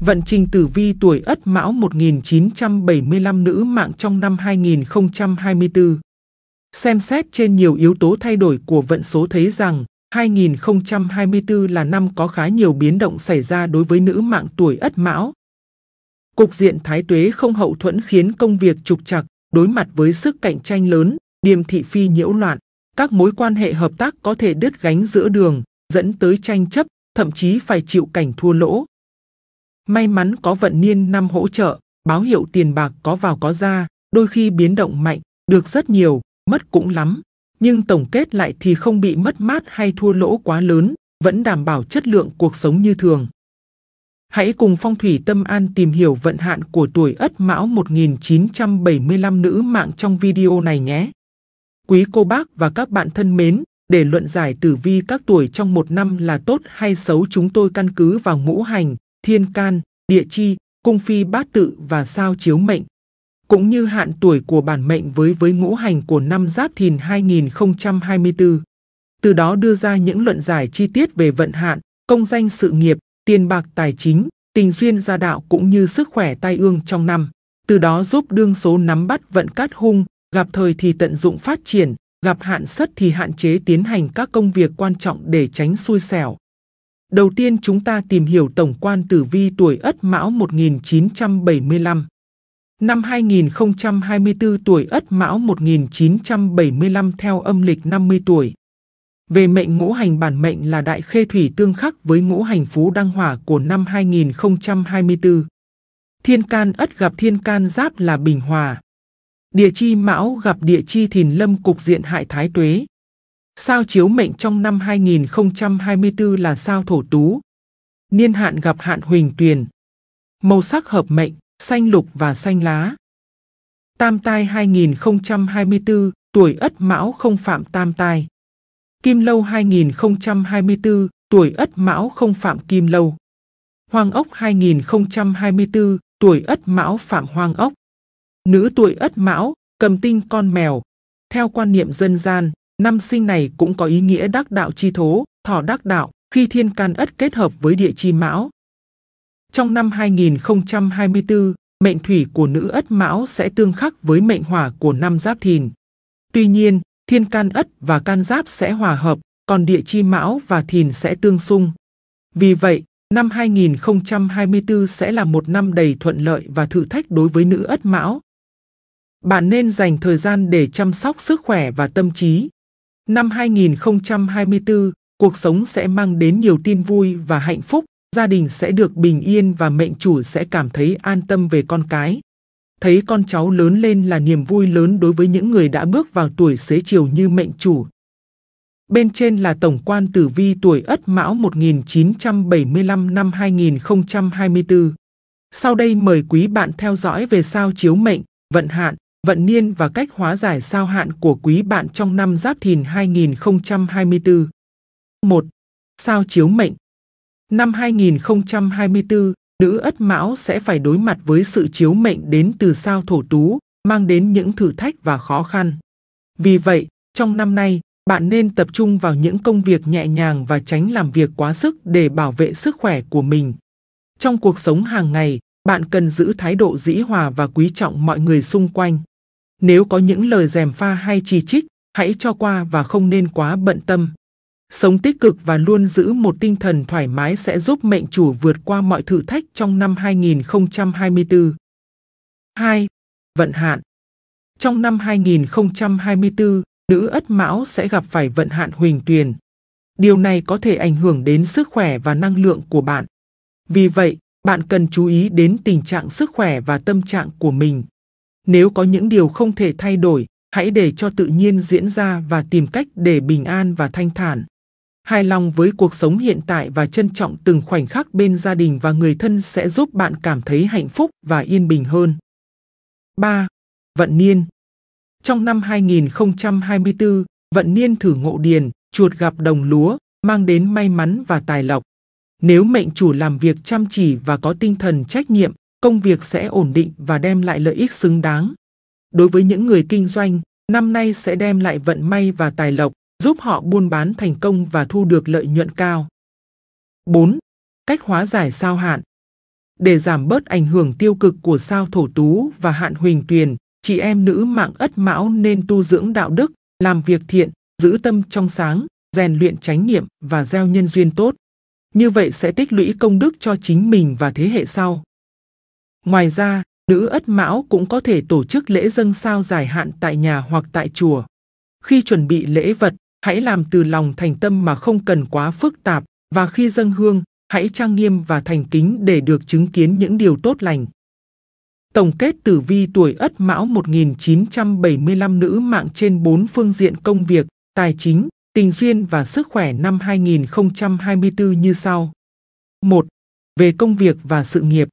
Vận trình tử vi tuổi Ất Mão 1975 nữ mạng trong năm 2024. Xem xét trên nhiều yếu tố thay đổi của vận số thấy rằng 2024 là năm có khá nhiều biến động xảy ra đối với nữ mạng tuổi Ất Mão. Cục diện thái tuế không hậu thuẫn khiến công việc trục trặc, đối mặt với sức cạnh tranh lớn, điềm thị phi nhiễu loạn, các mối quan hệ hợp tác có thể đứt gánh giữa đường, dẫn tới tranh chấp, thậm chí phải chịu cảnh thua lỗ May mắn có vận niên năm hỗ trợ, báo hiệu tiền bạc có vào có ra, đôi khi biến động mạnh, được rất nhiều, mất cũng lắm. Nhưng tổng kết lại thì không bị mất mát hay thua lỗ quá lớn, vẫn đảm bảo chất lượng cuộc sống như thường. Hãy cùng Phong Thủy Tâm An tìm hiểu vận hạn của tuổi Ất Mão 1975 nữ mạng trong video này nhé. Quý cô bác và các bạn thân mến, để luận giải tử vi các tuổi trong một năm là tốt hay xấu chúng tôi căn cứ vào ngũ hành, thiên can, địa chi, cung phi bát tự và sao chiếu mệnh. Cũng như hạn tuổi của bản mệnh với với ngũ hành của năm Giáp Thìn 2024. Từ đó đưa ra những luận giải chi tiết về vận hạn, công danh sự nghiệp, tiền bạc tài chính, tình duyên gia đạo cũng như sức khỏe tai ương trong năm. Từ đó giúp đương số nắm bắt vận cát hung, gặp thời thì tận dụng phát triển, gặp hạn sất thì hạn chế tiến hành các công việc quan trọng để tránh xui xẻo. Đầu tiên chúng ta tìm hiểu tổng quan tử vi tuổi Ất Mão 1975. Năm 2024 tuổi Ất Mão 1975 theo âm lịch 50 tuổi. Về mệnh ngũ hành bản mệnh là đại khê thủy tương khắc với ngũ hành phú đăng hỏa của năm 2024. Thiên can Ất gặp thiên can giáp là bình hòa. Địa chi Mão gặp địa chi thìn lâm cục diện hại thái tuế. Sao chiếu mệnh trong năm 2024 là sao thổ tú. Niên hạn gặp hạn huỳnh tuyền. Màu sắc hợp mệnh, xanh lục và xanh lá. Tam tai 2024, tuổi Ất Mão không phạm tam tai. Kim Lâu 2024, tuổi Ất Mão không phạm Kim Lâu. Hoàng ốc 2024, tuổi Ất Mão phạm Hoàng ốc. Nữ tuổi Ất Mão, cầm tinh con mèo. Theo quan niệm dân gian, Năm sinh này cũng có ý nghĩa đắc đạo chi thố, thọ đắc đạo, khi thiên can ất kết hợp với địa chi mão. Trong năm 2024, mệnh thủy của nữ ất mão sẽ tương khắc với mệnh hỏa của năm giáp thìn. Tuy nhiên, thiên can ất và can giáp sẽ hòa hợp, còn địa chi mão và thìn sẽ tương xung. Vì vậy, năm 2024 sẽ là một năm đầy thuận lợi và thử thách đối với nữ ất mão. Bạn nên dành thời gian để chăm sóc sức khỏe và tâm trí, Năm 2024, cuộc sống sẽ mang đến nhiều tin vui và hạnh phúc, gia đình sẽ được bình yên và mệnh chủ sẽ cảm thấy an tâm về con cái. Thấy con cháu lớn lên là niềm vui lớn đối với những người đã bước vào tuổi xế chiều như mệnh chủ. Bên trên là tổng quan tử vi tuổi Ất Mão 1975 năm 2024. Sau đây mời quý bạn theo dõi về sao chiếu mệnh, vận hạn, vận niên và cách hóa giải sao hạn của quý bạn trong năm Giáp Thìn 2024. 1. Sao chiếu mệnh Năm 2024, nữ Ất Mão sẽ phải đối mặt với sự chiếu mệnh đến từ sao thổ tú, mang đến những thử thách và khó khăn. Vì vậy, trong năm nay, bạn nên tập trung vào những công việc nhẹ nhàng và tránh làm việc quá sức để bảo vệ sức khỏe của mình. Trong cuộc sống hàng ngày, bạn cần giữ thái độ dĩ hòa và quý trọng mọi người xung quanh. Nếu có những lời rèm pha hay chỉ trích, hãy cho qua và không nên quá bận tâm. Sống tích cực và luôn giữ một tinh thần thoải mái sẽ giúp mệnh chủ vượt qua mọi thử thách trong năm 2024. 2. Vận hạn Trong năm 2024, nữ ất mão sẽ gặp phải vận hạn huỳnh tuyền. Điều này có thể ảnh hưởng đến sức khỏe và năng lượng của bạn. Vì vậy, bạn cần chú ý đến tình trạng sức khỏe và tâm trạng của mình. Nếu có những điều không thể thay đổi, hãy để cho tự nhiên diễn ra và tìm cách để bình an và thanh thản. Hài lòng với cuộc sống hiện tại và trân trọng từng khoảnh khắc bên gia đình và người thân sẽ giúp bạn cảm thấy hạnh phúc và yên bình hơn. 3. Vận niên Trong năm 2024, vận niên thử ngộ điền, chuột gặp đồng lúa, mang đến may mắn và tài lộc. Nếu mệnh chủ làm việc chăm chỉ và có tinh thần trách nhiệm, công việc sẽ ổn định và đem lại lợi ích xứng đáng. Đối với những người kinh doanh, năm nay sẽ đem lại vận may và tài lộc, giúp họ buôn bán thành công và thu được lợi nhuận cao. 4. Cách hóa giải sao hạn Để giảm bớt ảnh hưởng tiêu cực của sao thổ tú và hạn huỳnh tuyền, chị em nữ mạng ất mão nên tu dưỡng đạo đức, làm việc thiện, giữ tâm trong sáng, rèn luyện chánh niệm và gieo nhân duyên tốt. Như vậy sẽ tích lũy công đức cho chính mình và thế hệ sau. Ngoài ra, nữ ất mão cũng có thể tổ chức lễ dâng sao dài hạn tại nhà hoặc tại chùa. Khi chuẩn bị lễ vật, hãy làm từ lòng thành tâm mà không cần quá phức tạp, và khi dâng hương, hãy trang nghiêm và thành kính để được chứng kiến những điều tốt lành. Tổng kết tử vi tuổi Ất Mão 1975 nữ mạng trên 4 phương diện công việc, tài chính, tình duyên và sức khỏe năm 2024 như sau. 1. Về công việc và sự nghiệp,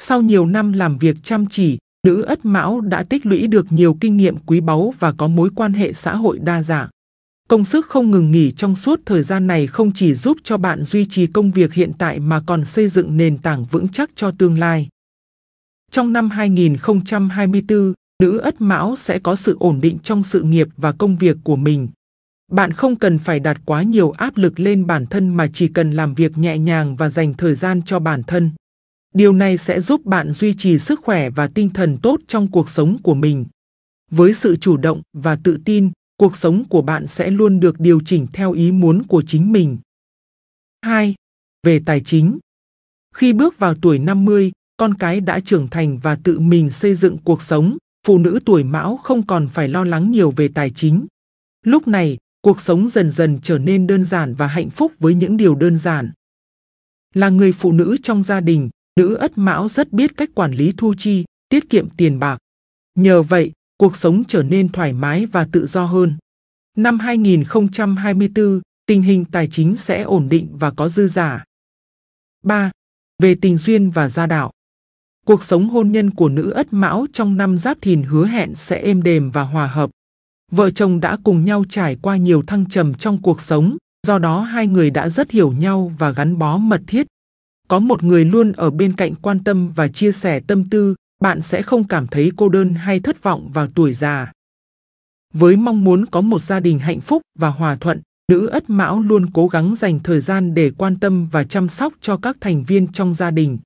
sau nhiều năm làm việc chăm chỉ, nữ ất mão đã tích lũy được nhiều kinh nghiệm quý báu và có mối quan hệ xã hội đa dạng. Công sức không ngừng nghỉ trong suốt thời gian này không chỉ giúp cho bạn duy trì công việc hiện tại mà còn xây dựng nền tảng vững chắc cho tương lai. Trong năm 2024, nữ ất mão sẽ có sự ổn định trong sự nghiệp và công việc của mình. Bạn không cần phải đặt quá nhiều áp lực lên bản thân mà chỉ cần làm việc nhẹ nhàng và dành thời gian cho bản thân. Điều này sẽ giúp bạn duy trì sức khỏe và tinh thần tốt trong cuộc sống của mình. Với sự chủ động và tự tin, cuộc sống của bạn sẽ luôn được điều chỉnh theo ý muốn của chính mình. 2. Về tài chính. Khi bước vào tuổi 50, con cái đã trưởng thành và tự mình xây dựng cuộc sống, phụ nữ tuổi mão không còn phải lo lắng nhiều về tài chính. Lúc này, cuộc sống dần dần trở nên đơn giản và hạnh phúc với những điều đơn giản. Là người phụ nữ trong gia đình, nữ ất mão rất biết cách quản lý thu chi, tiết kiệm tiền bạc. Nhờ vậy, cuộc sống trở nên thoải mái và tự do hơn. Năm 2024, tình hình tài chính sẽ ổn định và có dư giả. 3. Về tình duyên và gia đạo. Cuộc sống hôn nhân của nữ ất mão trong năm giáp thìn hứa hẹn sẽ êm đềm và hòa hợp. Vợ chồng đã cùng nhau trải qua nhiều thăng trầm trong cuộc sống, do đó hai người đã rất hiểu nhau và gắn bó mật thiết, có một người luôn ở bên cạnh quan tâm và chia sẻ tâm tư, bạn sẽ không cảm thấy cô đơn hay thất vọng vào tuổi già. Với mong muốn có một gia đình hạnh phúc và hòa thuận, nữ ất mão luôn cố gắng dành thời gian để quan tâm và chăm sóc cho các thành viên trong gia đình.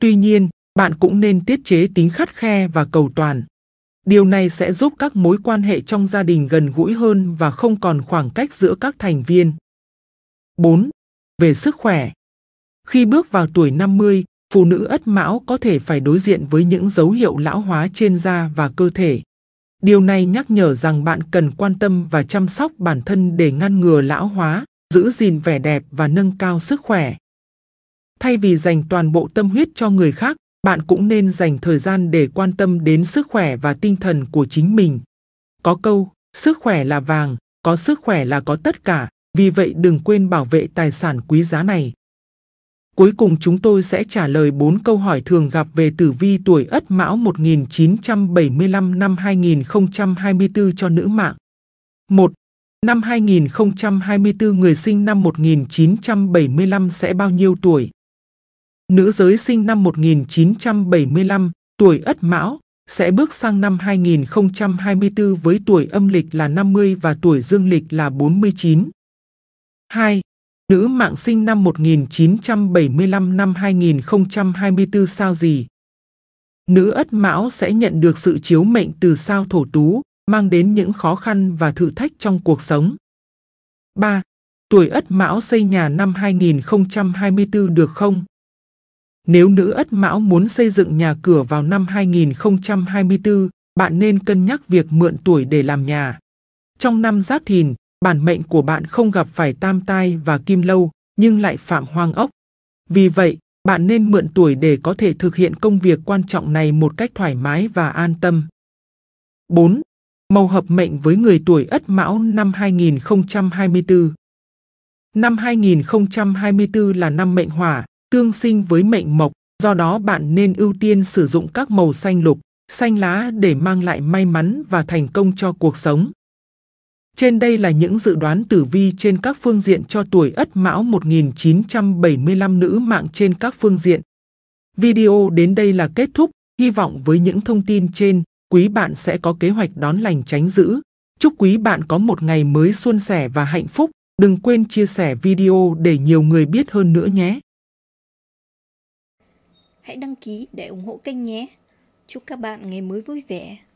Tuy nhiên, bạn cũng nên tiết chế tính khắt khe và cầu toàn. Điều này sẽ giúp các mối quan hệ trong gia đình gần gũi hơn và không còn khoảng cách giữa các thành viên. 4. Về sức khỏe khi bước vào tuổi 50, phụ nữ ất mão có thể phải đối diện với những dấu hiệu lão hóa trên da và cơ thể. Điều này nhắc nhở rằng bạn cần quan tâm và chăm sóc bản thân để ngăn ngừa lão hóa, giữ gìn vẻ đẹp và nâng cao sức khỏe. Thay vì dành toàn bộ tâm huyết cho người khác, bạn cũng nên dành thời gian để quan tâm đến sức khỏe và tinh thần của chính mình. Có câu, sức khỏe là vàng, có sức khỏe là có tất cả, vì vậy đừng quên bảo vệ tài sản quý giá này. Cuối cùng chúng tôi sẽ trả lời 4 câu hỏi thường gặp về tử vi tuổi Ất Mão 1975 năm 2024 cho nữ mạng. 1. Năm 2024 người sinh năm 1975 sẽ bao nhiêu tuổi? Nữ giới sinh năm 1975, tuổi Ất Mão, sẽ bước sang năm 2024 với tuổi âm lịch là 50 và tuổi dương lịch là 49. 2. Nữ mạng sinh năm 1975 năm 2024 sao gì? Nữ ất mão sẽ nhận được sự chiếu mệnh từ sao thổ tú, mang đến những khó khăn và thử thách trong cuộc sống. 3. Tuổi ất mão xây nhà năm 2024 được không? Nếu nữ ất mão muốn xây dựng nhà cửa vào năm 2024, bạn nên cân nhắc việc mượn tuổi để làm nhà. Trong năm giáp thìn, bản mệnh của bạn không gặp phải tam tai và kim lâu, nhưng lại phạm hoang ốc. Vì vậy, bạn nên mượn tuổi để có thể thực hiện công việc quan trọng này một cách thoải mái và an tâm. 4. Màu hợp mệnh với người tuổi Ất Mão năm 2024. Năm 2024 là năm mệnh hỏa, tương sinh với mệnh mộc, do đó bạn nên ưu tiên sử dụng các màu xanh lục, xanh lá để mang lại may mắn và thành công cho cuộc sống. Trên đây là những dự đoán tử vi trên các phương diện cho tuổi Ất Mão 1975 nữ mạng trên các phương diện. Video đến đây là kết thúc, hy vọng với những thông tin trên, quý bạn sẽ có kế hoạch đón lành tránh giữ. Chúc quý bạn có một ngày mới xuân sẻ và hạnh phúc, đừng quên chia sẻ video để nhiều người biết hơn nữa nhé. Hãy đăng ký để ủng hộ kênh nhé. Chúc các bạn ngày mới vui vẻ.